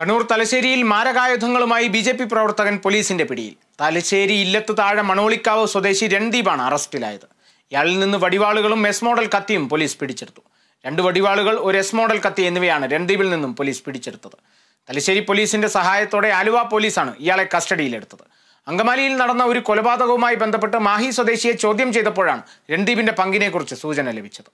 കണ്ണൂർ തലശ്ശേരിയിൽ മാരകായുധങ്ങളുമായി B J P പ്രവർത്തകൻ പോലീസിന്റെ പിടിയിൽ തലശ്ശേരി ഇല്ലത്ത് താഴെ മണോളിക്കാവ് സ്വദേശി രൺദീപാണ് അറസ്റ്റിലായത് ഇയാളിൽ നിന്ന് വടിവാളുകളും എസ് മോഡൽ കത്തിയും പോലീസ് പിടിച്ചെടുത്തു രണ്ട് വടിവാളുകൾ ഒരു എസ് മോഡൽ കത്തി എന്നിവയാണ് രൺദീപിൽ നിന്നും പോലീസ് പിടിച്ചെടുത്തത് തലശ്ശേരി പോലീസിന്റെ സഹായത്തോടെ ആലുവ പോലീസാണ് ഇയാളെ കസ്റ്റഡിയിലെടുത്തത് അങ്കമാലിയിൽ നടന്ന ഒരു കൊലപാതകവുമായി ബന്ധപ്പെട്ട് മാഹി സ്വദേശിയെ ചോദ്യം ചെയ്തപ്പോഴാണ് രൺദീപിന്റെ പങ്കിനെക്കുറിച്ച് സൂചന ലഭിച്ചത്